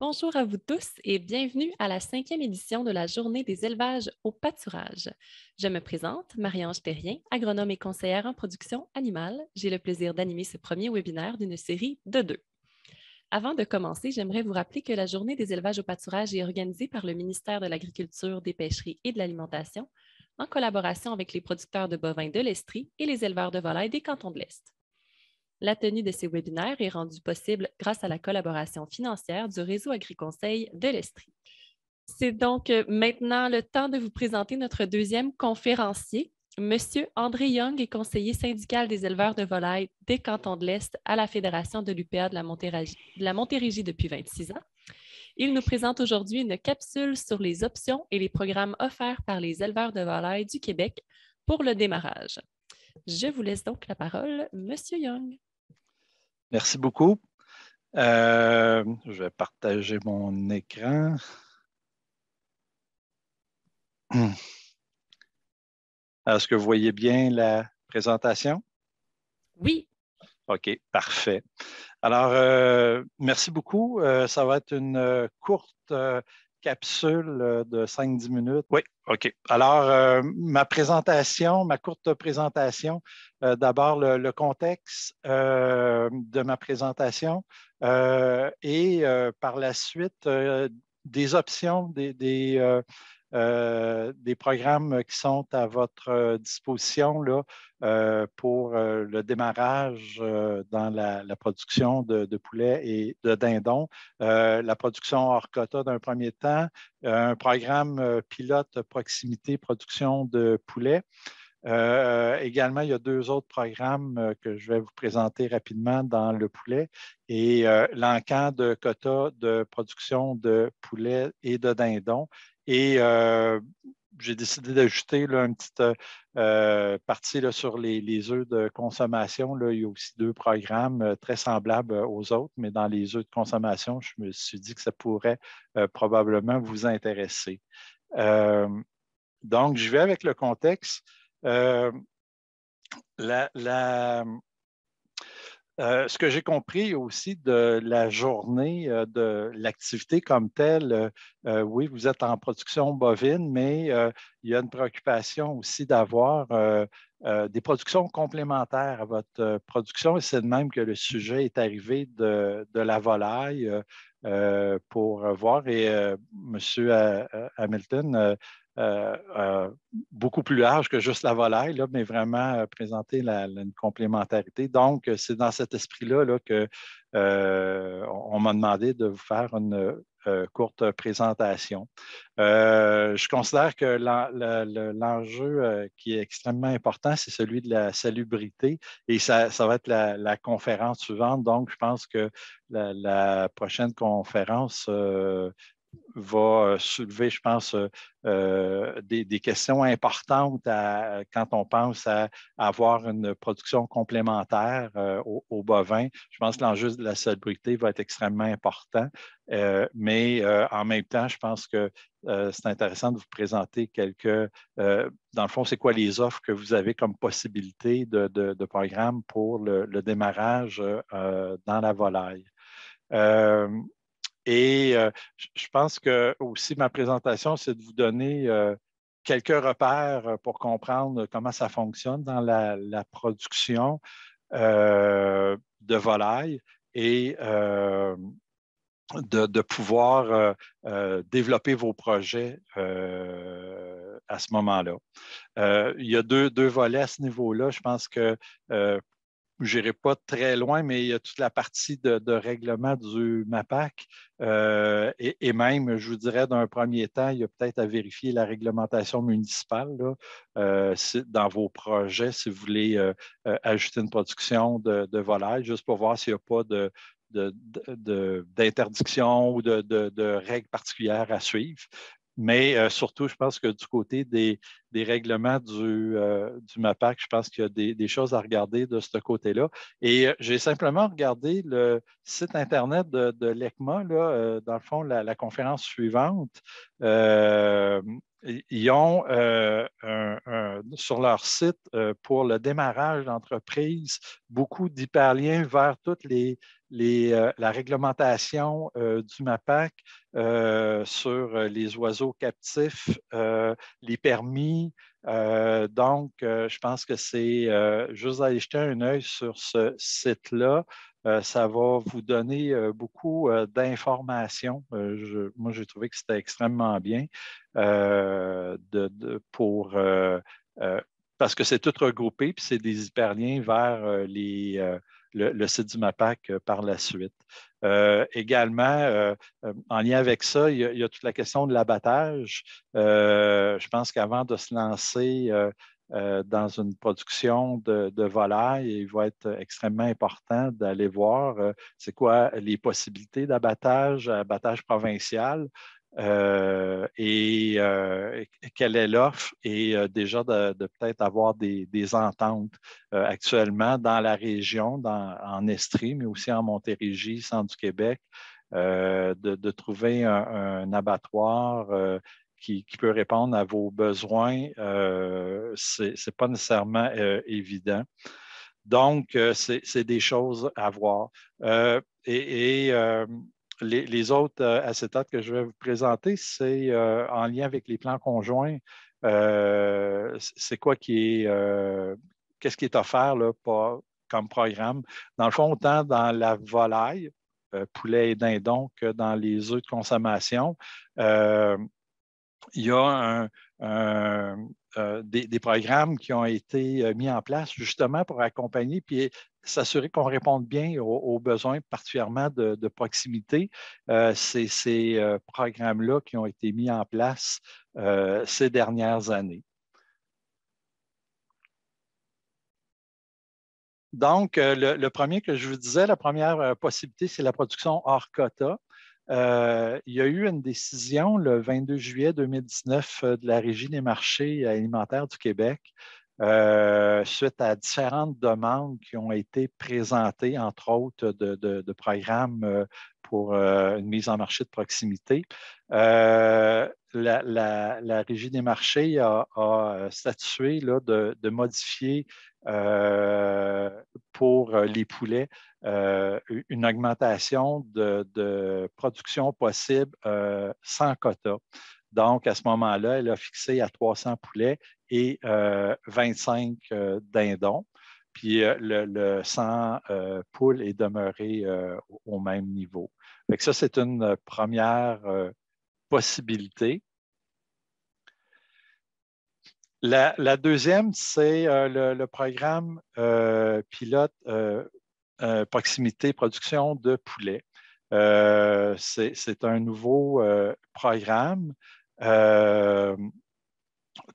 Bonjour à vous tous et bienvenue à la cinquième édition de la Journée des élevages au pâturage. Je me présente, Marie-Ange Terrien, agronome et conseillère en production animale. J'ai le plaisir d'animer ce premier webinaire d'une série de deux. Avant de commencer, j'aimerais vous rappeler que la Journée des élevages au pâturage est organisée par le ministère de l'Agriculture, des Pêcheries et de l'Alimentation en collaboration avec les producteurs de bovins de l'Estrie et les éleveurs de volailles des cantons de l'Est. La tenue de ces webinaires est rendue possible grâce à la collaboration financière du réseau Agriconseil de l'Estrie. C'est donc euh, maintenant le temps de vous présenter notre deuxième conférencier, Monsieur André Young est conseiller syndical des éleveurs de volailles des cantons de l'Est à la Fédération de l'UPA de la, Montérégie, depuis 26 ans. Il nous présente aujourd'hui une capsule sur les options et les programmes offerts par les éleveurs de volailles du Québec pour le démarrage. Je vous laisse donc la parole, Monsieur Young. Merci beaucoup. Euh, je vais partager mon écran. Est-ce que vous voyez bien la présentation? Oui. OK, parfait. Alors, euh, merci beaucoup. Euh, ça va être une courte capsule euh, de 5-10 minutes. Oui, OK. Alors, euh, ma présentation, ma courte présentation, euh, d'abord le, contexte de ma présentation et par la suite des options, des, euh, des programmes qui sont à votre euh, disposition là, euh, pour le démarrage dans la, production de, de, poulets et de dindons, la production hors quota d'un premier temps, un programme pilote proximité production de poulet. également, il y a deux autres programmes que je vais vous présenter rapidement dans le poulet et euh, de quota de production de poulet et de dindons et euh, j'ai décidé d'ajouter une petite euh, euh, partie sur les, œufs de consommation. il y a aussi deux programmes très semblables aux autres, mais dans les œufs de consommation, je me suis dit que ça pourrait probablement vous intéresser. donc, je vais avec le contexte. la, euh, ce que j'ai compris aussi de la journée euh, de l'activité comme telle, euh, oui, vous êtes en production bovine, mais il y a une préoccupation aussi d'avoir des productions complémentaires à votre production. Et c'est de même que le sujet est arrivé de, de la volaille pour voir. Et M. Hamilton euh, euh, beaucoup plus large que juste la volaille, là, mais vraiment euh, présenter la, une complémentarité. Donc, c'est dans cet esprit-là là, que on m'a demandé de vous faire une courte présentation. je considère que l'enjeu qui est extrêmement important, c'est celui de la salubrité et ça, va être la, conférence suivante. Donc, je pense que la, prochaine conférence va euh, soulever, je pense, euh, euh, des, questions importantes quand on pense à, avoir une production complémentaire au bovin. Je pense que l'enjeu de la salubrité va être extrêmement important, mais en même temps, je pense que c'est intéressant de vous présenter quelques, dans le fond, c'est quoi les offres que vous avez comme possibilité de, programme pour le, le démarrage dans la volaille. Et euh, je pense que aussi ma présentation, c'est de vous donner euh, quelques repères euh, pour comprendre comment ça fonctionne dans la, production de volailles et de, pouvoir développer vos projets à ce moment-là. il y a deux, deux volets à ce niveau-là. Je pense que je n'irai pas très loin, mais il y a toute la partie de, règlement du MAPAC. Euh, et, même, je vous dirais, d'un premier temps, il y a peut-être à vérifier la réglementation municipale euh, dans vos projets, si vous voulez euh, ajouter une production de, de juste pour voir s'il n'y a pas d'interdiction ou de, règles particulières à suivre mais surtout, je pense que du côté des, des règlements euh, du, MAPAC. Je pense qu'il y a des, choses à regarder de ce côté-là. Et euh, j'ai simplement regardé le site Internet de, l'ECMA, là, euh, dans le fond, la, conférence suivante. ils ont sur leur site pour le démarrage d'entreprise beaucoup d'hyperliens vers toutes la réglementation du MAPAC sur les oiseaux captifs, les permis euh, donc, euh, je pense que c'est euh, juste d'aller jeter un œil sur ce site-là. ça va vous donner beaucoup d'informations. moi, j'ai trouvé que c'était extrêmement bien pour parce que c'est tout regroupé, puis c'est des hyperliens vers les, le, site du MAPAC euh, par la suite. Euh, également, euh, en lien avec ça, il y, a, toute la question de l'abattage. je pense qu'avant de se lancer dans une production de, de volailles, il va être extrêmement important d'aller voir c'est quoi les possibilités d'abattage, abattage provincial. Euh, et euh, quelle est l'offre et euh, déjà de, peut-être avoir des, ententes actuellement dans la région, en Estrie, mais aussi en Montérégie, centre du Québec, de, trouver un, abattoir. Qui, peut répondre à vos besoins, ce n'est pas nécessairement évident. Donc, c'est des choses à voir. et les, autres euh, acétates que je vais vous présenter, c'est euh, en lien avec les plans conjoints. Euh, c'est quoi qui est, qu'est-ce qui est offert là, comme programme? Dans le fond, autant dans la volaille, poulet et dindon que dans les œufs de consommation. il y a un, euh, des, programmes qui ont été euh, mis en place justement pour accompagner puis s'assurer qu'on réponde bien aux, besoins, particulièrement de, proximité. Euh, ces programmes-là qui ont été mis en place ces dernières années. Donc, le, le, premier que je vous disais, la première possibilité, c'est la production hors quota. Euh, il y a eu une décision le 22 juillet 2019 euh, de la Régie des marchés alimentaires du Québec euh, suite à différentes demandes qui ont été présentées, entre autres de, de programmes pour euh, une mise en marché de proximité. Euh, la, Régie des marchés a, euh, statué de, modifier pour les poulets une augmentation de production possible sans quota. Donc, à ce moment-là, elle a fixé à 300 poulets et 25 dindons. Puis euh, le, le, sang euh, poule est demeuré euh, au, même niveau. Fait ça, c'est une première possibilité. La, deuxième, c'est le, programme pilote proximité production de poulet. c'est un nouveau programme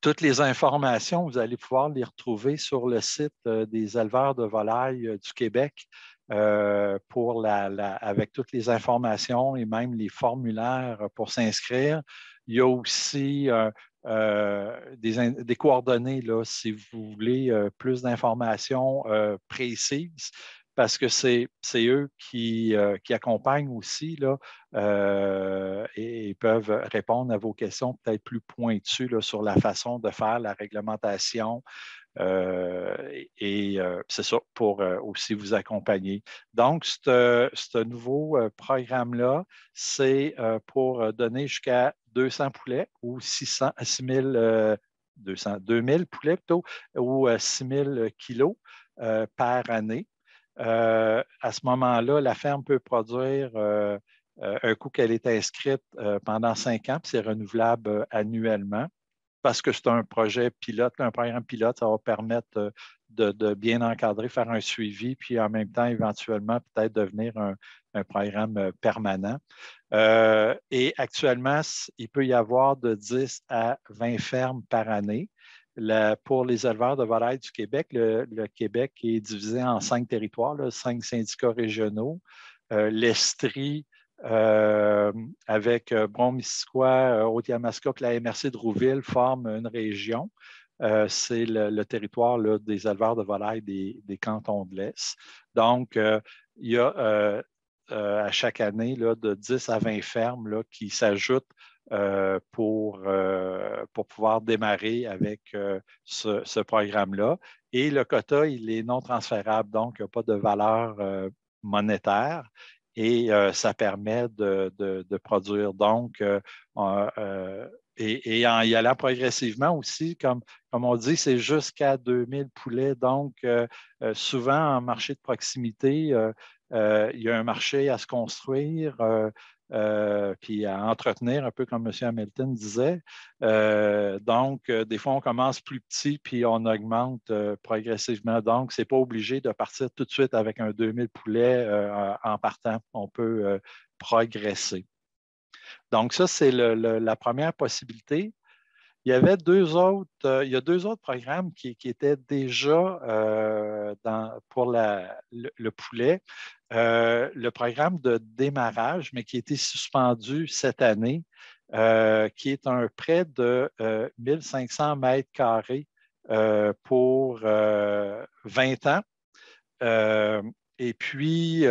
toutes les informations, vous allez pouvoir les retrouver sur le site euh, des éleveurs de volailles euh, du Québec euh, avec toutes les informations et même les formulaires pour s'inscrire. Il y a aussi des, des, coordonnées là, si vous voulez plus d'informations précises parce que c'est eux euh, qui, accompagnent aussi euh, et, peuvent répondre à vos questions peut-être plus pointues sur la façon de faire la réglementation. Euh, et c'est ça pour aussi vous accompagner. Donc, ce nouveau programme-là, c'est pour donner jusqu'à 200 poulets ou 600, 6000 200, 2000 poulets plutôt, ou 6 000 kilos par année euh, à ce moment-là, la ferme peut produire euh, euh, un coût qu'elle est inscrite pendant cinq ans, puis c'est renouvelable annuellement parce que c'est un projet pilote, un programme pilote, ça va permettre de, bien encadrer, faire un suivi, puis en même temps, éventuellement, peut-être devenir un, programme permanent. et actuellement, il peut y avoir de 10 à 20 fermes par année pour les éleveurs de volailles du Québec, le, Québec est divisé en cinq territoires, cinq syndicats régionaux. Euh, L'Estrie, euh, avec avec euh, missisquoi Haut-Yamaska, la MRC de Rouville forment une région. c'est le, territoire des éleveurs de volailles des, cantons de l'Est. Donc, il y a à chaque année de 10 à 20 fermes qui s'ajoutent euh, euh, pour, pouvoir démarrer avec euh, ce, programme-là. Et le quota, il est non transférable, donc il n'y a pas de valeur monétaire et ça permet de, produire. Donc, et, et, en y allant progressivement aussi, comme, comme on dit, c'est jusqu'à 2000 poulets. Donc, souvent en marché de proximité, il y a un marché à se construire puis euh, à entretenir, un peu comme M. Hamilton disait. Euh, donc, euh, des fois, on commence plus petit, puis on augmente progressivement. Donc, ce n'est pas obligé de partir tout de suite avec un 2000 poulets en partant. On peut progresser. Donc, ça, c'est la première possibilité. Il y avait deux autres, il y a deux autres programmes qui, étaient déjà pour le, poulet. Euh, le programme de démarrage, mais qui a été suspendu cette année, euh, qui est un prêt de 1500 euh, mètres carrés pour 20 ans. et puis,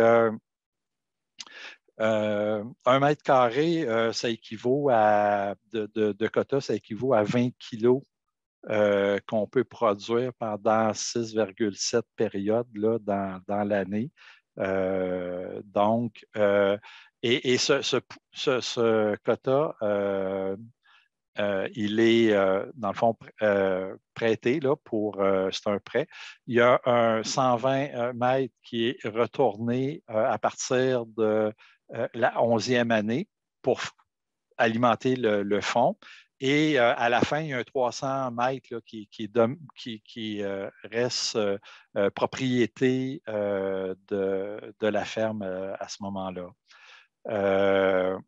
un mètre carré, ça équivaut à, de, quota, ça équivaut à 20 kilos qu'on peut produire pendant 6,7 périodes là, dans l'année. Euh, donc, euh, et, ce, quota, euh, il est, dans le fond, prêté là, pour, c'est un prêt. Il y a un 120 mètres qui est retourné à partir de la 11e année pour alimenter le, le fonds. Et euh, à la fin, il y a un 300 mètres qui, reste propriété de, la ferme euh, à ce moment-là. Euh,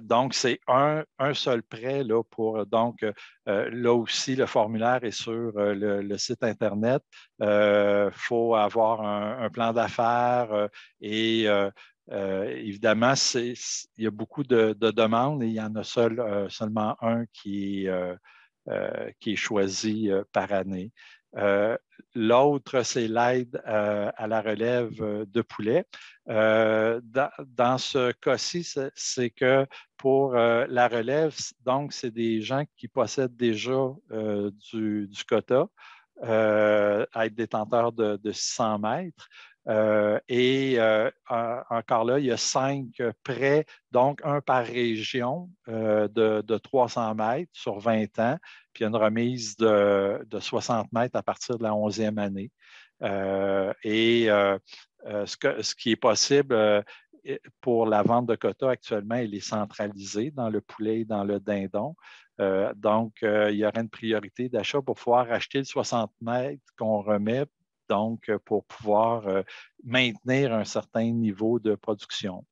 donc, c'est un, seul prêt pour. Donc, là aussi, le formulaire est sur le, site Internet. Il faut avoir un plan d'affaires et euh, évidemment, il y a beaucoup de, demandes et il y en a euh, seulement un qui, est euh, choisi par année. L'autre, c'est l'aide à la relève de poulet. Dans, ce cas-ci, c'est que pour la relève, donc, c'est des gens qui possèdent déjà du, quota, à être détenteurs de, de 600 mètres. Euh, et euh, encore là, il y a cinq prêts, donc un par région euh, de, 300 mètres sur 20 ans, puis une remise de, 60 mètres à partir de la 11e année. et ce, qui est possible pour la vente de quotas actuellement, elle est centralisée dans le poulet et dans le dindon. donc, il y aura une priorité d'achat pour pouvoir acheter le 60 mètres qu'on remet donc euh, pour pouvoir euh, maintenir un certain niveau de production.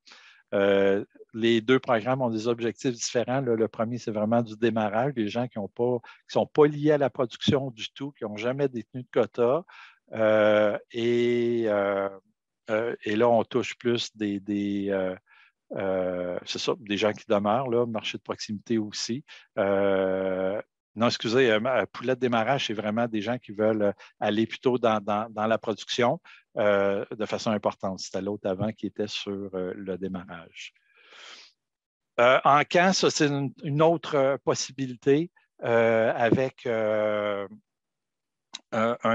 Euh, les deux programmes ont des objectifs différents. le premier, c'est vraiment du démarrage, des gens qui pas, ne sont pas liés à la production du tout, qui n'ont jamais détenu de quota. et, là, on touche plus des, gens qui demeurent, le marché de proximité aussi, non, excusez, euh, euh, poulet de démarrage, c'est vraiment des gens qui veulent euh, aller plutôt dans, la production de façon importante. C'était l'autre avant qui était sur le démarrage. en cas, c'est une, autre possibilité avec un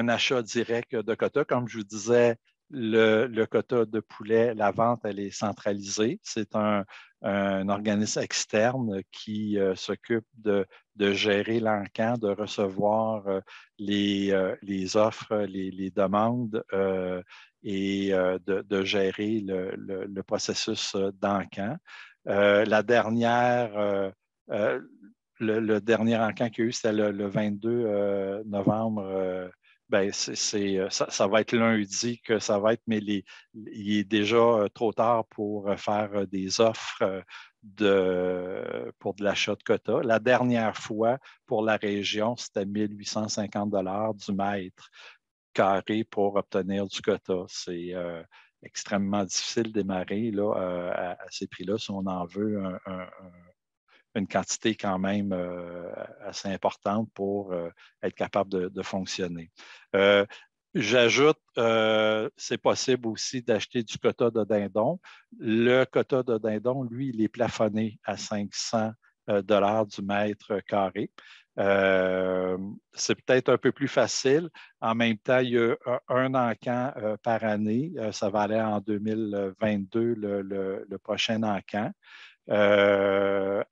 achat direct de quota. Comme je vous disais, le, quota de poulet, la vente, elle est centralisée. C'est un, organisme externe qui s'occupe de de gérer l'encan, de recevoir euh, euh, les, offres, les, demandes euh, et de, gérer le, processus d'encan. la dernière, le, dernier encan qu'il y a eu, c'était le, 22 novembre ben, euh, ça, va être lundi que ça va être, mais il est déjà euh, trop tard pour euh, faire des offres pour de l'achat de quotas. La dernière fois, pour la région, c'était 1850 du mètre carré pour obtenir du quota. C'est extrêmement difficile de démarrer là, à, ces prix-là si on en veut un une quantité quand même euh, assez importante pour euh, être capable de, fonctionner. Euh, j'ajoute, c'est possible aussi d'acheter du quota de dindon. Le quota de dindon, lui, il est plafonné à 500 dollars du mètre carré. c'est peut-être un peu plus facile. En même temps, il y a un encan par année. ça va aller en 2022, le, le prochain encan. Euh,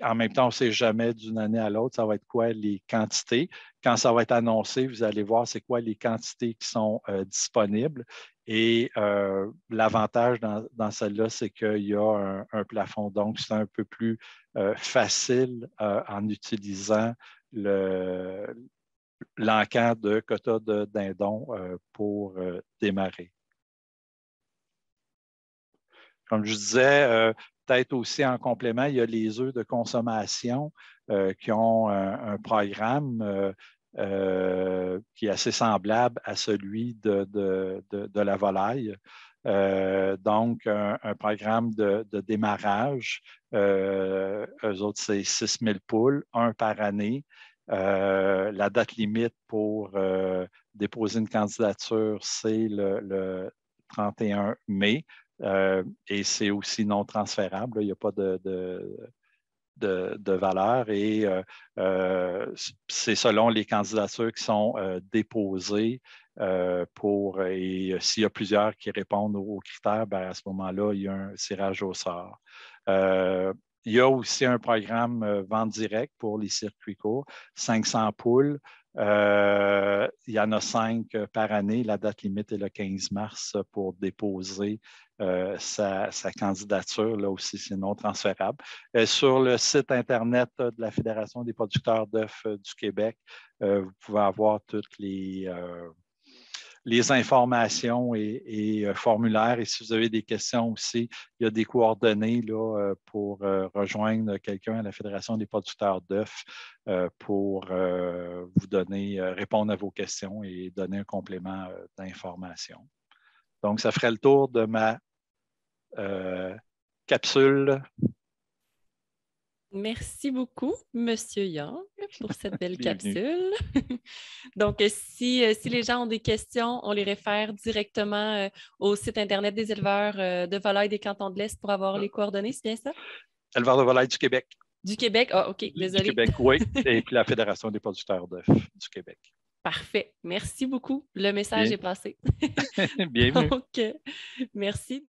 en même temps, on ne sait jamais d'une année à l'autre, ça va être quoi les quantités. Quand ça va être annoncé, vous allez voir c'est quoi les quantités qui sont euh, disponibles. Et euh, l'avantage dans, celle-là, c'est qu'il y a un, plafond, donc c'est un peu plus facile en utilisant l'encan de quota de dindon pour démarrer. Comme je disais, euh, peut-être aussi en complément, il y a les œufs de consommation euh, qui ont euh, un, programme qui est assez semblable à celui de, la volaille. donc, un, programme de, démarrage. eux autres, c'est 6000 poules, un par année. la date limite pour déposer une candidature, c'est le 31 mai. Euh, et c'est aussi non transférable. Il n'y a pas de, valeur. Et euh, euh, c'est selon les candidatures qui sont déposées. pour, et s'il y a plusieurs qui répondent aux, critères, ben, à ce moment-là, il y a un tirage au sort il y a aussi un programme euh, vente directe pour les circuits courts, 500 poules. Euh, il y en a cinq euh, par année. La date limite est le 15 mars pour déposer sa, candidature. Là aussi, c'est non transférable. sur le site Internet de la Fédération des producteurs d'œufs du Québec, vous pouvez avoir toutes les les informations et, euh, formulaires. Et si vous avez des questions aussi, il y a des coordonnées euh, pour euh, rejoindre quelqu'un à la Fédération des producteurs d'œufs pour vous donner, répondre à vos questions et donner un complément d'information. Donc, ça ferait le tour de ma capsule Merci beaucoup, Monsieur Young, pour cette belle capsule. Donc, euh, euh, si, les gens ont des questions, on les réfère directement euh, au site Internet des éleveurs de volailles des cantons de l'Est pour avoir ah. les coordonnées, c'est bien ça? Éleveurs de volailles du Québec. Du Québec, ah, OK, désolé. Du Québec, oui, et puis la Fédération des producteurs d'œufs du Québec. Parfait. Merci beaucoup. Le message est passé. Bienvenue. OK. merci.